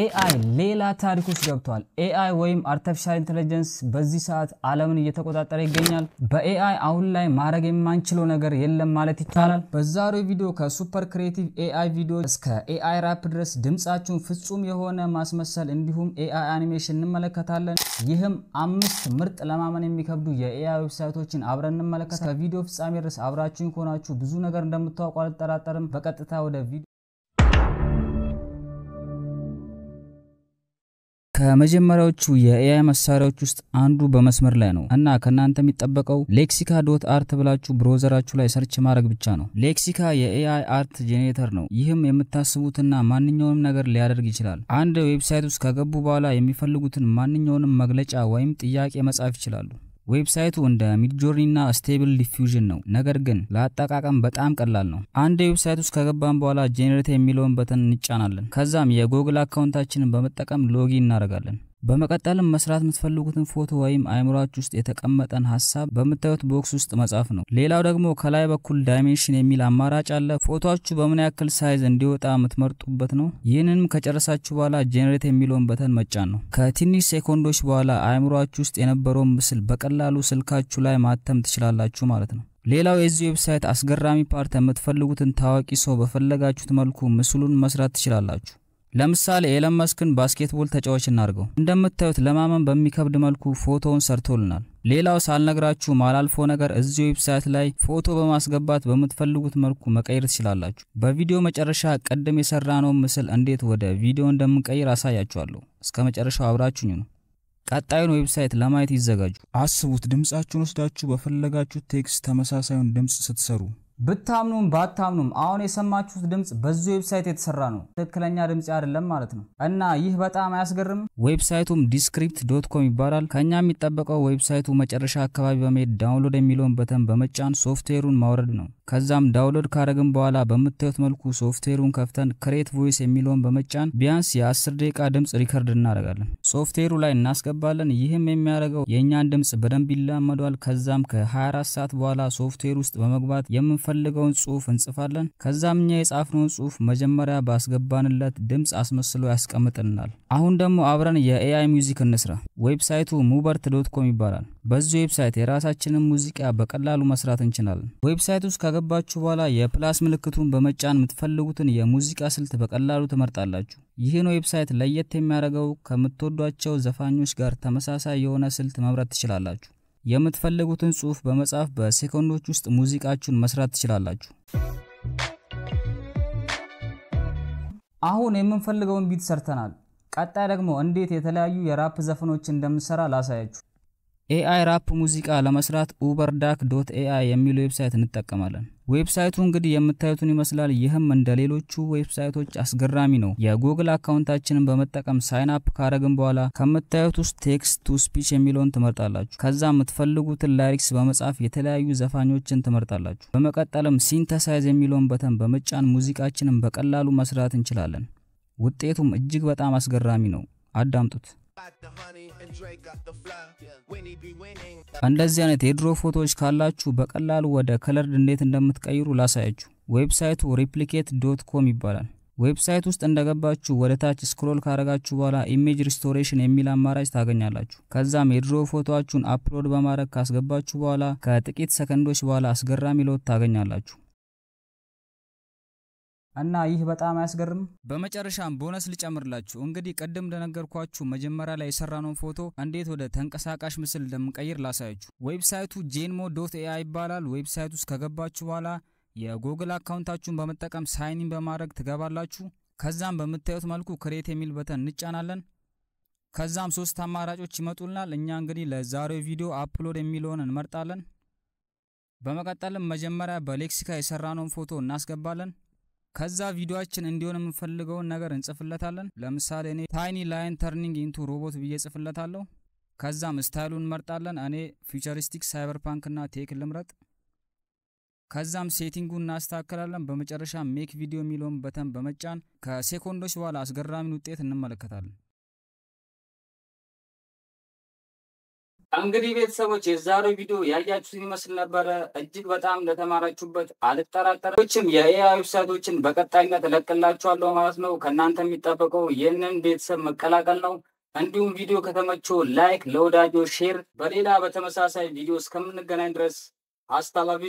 ኤአይ ሌላ ታሪክ ውስጥ ገብቷል። ኤአይ ወይም አርቲፊሻል ኢንቴሊጀንስ በዚህ ሰዓት ዓለምን እየተቆጣጠረ ይገኛል። በኤአይ አሁን ላይ ማድረግ የማንችለው ነገር የለም ማለት ይቻላል። በዛሬው ቪዲዮ ከሱፐር ክሬቲቭ ኤአይ ቪዲዮ እስከ ኤአይ ራፕ ድረስ ድምፃችሁን ፍጹም የሆነ ማስመሰል እንዲሁም ኤአይ አኒሜሽን እንመለከታለን። ይህም አምስት ምርጥ ለማመን የሚከብዱ የኤአይ ዌብሳይቶችን አብረን እንመለከታለን። ከቪዲዮ ፍጻሜ ድረስ አብራችሁን ከሆናችሁ ብዙ ነገር እንደምታውቁ አልጠራጠርም። በቀጥታ ወደ ቪዲዮ ከመጀመሪያዎቹ የኤአይ መሳሪያዎች ውስጥ አንዱ በመስመር ላይ ነው እና ከእናንተ የሚጠበቀው ሌክሲካ ዶት አርት ብላችሁ ብሮዘራችሁ ላይ ሰርች ማድረግ ብቻ ነው። ሌክሲካ የኤአይ አርት ጄኔሬተር ነው። ይህም የምታስቡትና ማንኛውንም ነገር ሊያደርግ ይችላል። አንድ ዌብሳይት ውስጥ ከገቡ በኋላ የሚፈልጉትን ማንኛውንም መግለጫ ወይም ጥያቄ መጻፍ ይችላሉ። ዌብሳይቱ እንደ ሚድጆርኒ እና ስቴብል ዲፊውዥን ነው፣ ነገር ግን ለአጠቃቀም በጣም ቀላል ነው። አንድ ዌብሳይት ውስጥ ከገባን በኋላ ጄኔሬት የሚለውን በተን እንጫናለን። ከዛም የጎግል አካውንታችንን በመጠቀም ሎጊን እናደርጋለን። በመቀጠልም መስራት የምትፈልጉትን ፎቶ ወይም አይምሯችሁ ውስጥ የተቀመጠን ሀሳብ በምታዩት ቦክስ ውስጥ መጻፍ ነው። ሌላው ደግሞ ከላይ በኩል ዳይሜንሽን የሚል አማራጭ አለ። ፎቶችሁ በምን ያክል ሳይዝ እንዲወጣ የምትመርጡበት ነው። ይህንንም ከጨረሳችሁ በኋላ ጄኔሬት የሚለውን በተን መጫን ነው። ከትንሽ ሴኮንዶች በኋላ አይምሯችሁ ውስጥ የነበረውን ምስል በቀላሉ ስልካችሁ ላይ ማተም ትችላላችሁ ማለት ነው። ሌላው የዚህ ዌብሳይት አስገራሚ ፓርት የምትፈልጉትን ታዋቂ ሰው በፈለጋችሁት መልኩ ምስሉን መስራት ትችላላችሁ። ለምሳሌ ኤለን መስክን ባስኬትቦል ተጫዋች እናድርገው። እንደምታዩት ለማመን በሚከብድ መልኩ ፎቶውን ሰርቶልናል። ሌላው ሳልነግራችሁ ማላልፎ ነገር እዚሁ ዌብሳይት ላይ ፎቶ በማስገባት በምትፈልጉት መልኩ መቀየር ትችላላችሁ። በቪዲዮ መጨረሻ የሰራ የሰራነውን ምስል እንዴት ወደ ቪዲዮ እንደምንቀይር አሳያችኋለሁ። እስከ መጨረሻው አብራችሁኝ ነው። ቀጣዩን ዌብሳይት ለማየት ይዘጋጁ። አስቡት ድምጻችሁን ወስዳችሁ በፈለጋችሁ ቴክስት ተመሳሳዩን ድምፅ ስትሰሩ ብታምኑም ባታምኑም አሁን የሰማችሁት ድምፅ በዚህ ዌብሳይት የተሰራ ነው። ትክክለኛ ድምፅ አይደለም ማለት ነው እና ይህ በጣም አያስገርም። ዌብሳይቱም ዲስክሪፕት ዶት ኮም ይባላል። ከኛ የሚጠበቀው ዌብሳይቱ መጨረሻ አካባቢ በመሄድ ዳውንሎድ የሚለውን በተን በመጫን ሶፍትዌሩን ማውረድ ነው። ከዛም ዳውንሎድ ካረግን በኋላ በምታዩት መልኩ ሶፍትዌሩን ከፍተን ክሬት ቮይስ የሚለውን በመጫን ቢያንስ የ10 ደቂቃ ድምፅ ሪከርድ እናደርጋለን። ሶፍትዌሩ ላይ እናስገባለን። ይህም የሚያደርገው የእኛን ድምፅ በደንብ ይላመዷል። ከዛም ከ24 ሰዓት በኋላ ሶፍትዌር ውስጥ በመግባት የምንፈ የምንፈልገውን ጽሁፍ እንጽፋለን። ከዛም እኛ የጻፍነውን ጽሁፍ መጀመሪያ ባስገባንለት ድምፅ አስመስሎ ያስቀምጥልናል። አሁን ደግሞ አብረን የኤአይ ሙዚክ እንስራ። ዌብሳይቱ ሙበርት ዶት ኮም ይባላል። በዚህ ዌብሳይት የራሳችንን ሙዚቃ በቀላሉ መስራት እንችላለን። ዌብሳይት ውስጥ ከገባችሁ በኋላ የፕላስ ምልክቱን በመጫን የምትፈልጉትን የሙዚቃ ስልት በቀላሉ ትመርጣላችሁ። ይህን ዌብሳይት ለየት የሚያደርገው ከምትወዷቸው ዘፋኞች ጋር ተመሳሳይ የሆነ ስልት መምረጥ ትችላላችሁ። የምትፈልጉትን ጽሁፍ በመጻፍ በሴኮንዶች ውስጥ ሙዚቃችሁን መስራት ትችላላችሁ። አሁን የምንፈልገውን ቢት ሰርተናል። ቀጣይ ደግሞ እንዴት የተለያዩ የራፕ ዘፈኖች እንደምሰራ ላሳያችሁ። ኤአይ ራፕ ሙዚቃ ለመስራት ኡበርዳክ ዶት ኤአይ የሚል ዌብሳይት እንጠቀማለን። ዌብሳይቱ እንግዲህ የምታዩትን ይመስላል። ይህም እንደ ሌሎቹ ዌብሳይቶች አስገራሚ ነው። የጉግል አካውንታችንን በመጠቀም ሳይን አፕ ካረግን በኋላ ከምታዩት ውስጥ ቴክስት ቱ ስፒች የሚለውን ትመርጣላችሁ። ከዛ የምትፈልጉትን ላይሪክስ በመጻፍ የተለያዩ ዘፋኞችን ትመርጣላችሁ። በመቀጠልም ሲንተሳይዝ የሚለውን በተን በመጫን ሙዚቃችንን በቀላሉ መስራት እንችላለን። ውጤቱም እጅግ በጣም አስገራሚ ነው። አዳምጡት። እንደዚህ አይነት የድሮ ፎቶዎች ካላችሁ በቀላሉ ወደ ከለርድ እንዴት እንደምትቀይሩ ላሳያችሁ። ዌብሳይቱ ሪፕሊኬት ዶት ኮም ይባላል። ዌብሳይት ውስጥ እንደገባችሁ ወደ ታች ስክሮል ካረጋችሁ በኋላ ኢሜጅ ሪስቶሬሽን የሚል አማራጭ ታገኛላችሁ። ከዛም የድሮ ፎቶችሁን አፕሎድ በማድረግ ካስገባችሁ በኋላ ከጥቂት ሰከንዶች በኋላ አስገራሚ ለውጥ ታገኛላችሁ። እና ይህ በጣም አያስገርም። በመጨረሻም ቦነስ ልጨምርላችሁ። እንግዲህ ቅድም እንደነገርኳችሁ መጀመሪያ ላይ የሰራነውን ፎቶ እንዴት ወደ ተንቀሳቃሽ ምስል እንደምንቀይር ላሳያችሁ። ዌብሳይቱ ጄንሞ ዶት ኤአይ ይባላል። ዌብሳይት ውስጥ ከገባችሁ በኋላ የጉግል አካውንታችሁን በመጠቀም ሳይኒን በማድረግ ትገባላችሁ። ከዛም በምታዩት መልኩ ክሬት የሚል በተን እንጫናለን። ከዛም ሶስት አማራጮች ይመጡልናል። እኛ እንግዲህ ለዛሬው ቪዲዮ አፕሎድ የሚለውን እንመርጣለን። በመቀጠልም መጀመሪያ በሌክሲካ የሰራነውን ፎቶ እናስገባለን። ከዛ ቪዲዮችን እንዲሆን የምንፈልገውን ነገር እንጽፍለታለን። ለምሳሌ እኔ ታይኒ ላይን ተርኒንግ ኢንቱ ሮቦት ብዬ ጽፍለታለሁ። ከዛም ስታይሉን እንመርጣለን። እኔ ፊውቸሪስቲክ ሳይበር ፓንክና ቴክ ልምረጥ። ከዛም ሴቲንጉን እናስተካክላለን። በመጨረሻ ሜክ ቪዲዮ የሚለውን በተን በመጫን ከሴኮንዶች በኋላ አስገራሚን ውጤት እንመለከታለን። እንግዲህ ቤተሰቦች የዛሬው ቪዲዮ ያያችሁትን ይመስል ነበረ። እጅግ በጣም ለተማራችሁበት አልጠራጠርም። የኤአይ ውሳቶችን በቀጣይነት እለቅላችኋለሁ ማለት ነው። ከእናንተ የሚጠበቀው ይህንን ቤተሰብ መቀላቀል ነው። እንዲሁም ቪዲዮ ከተመቾ ላይክ፣ ለወዳጆ ሼር። በሌላ በተመሳሳይ ቪዲዮ እስከምንገናኝ ድረስ አስታባቢ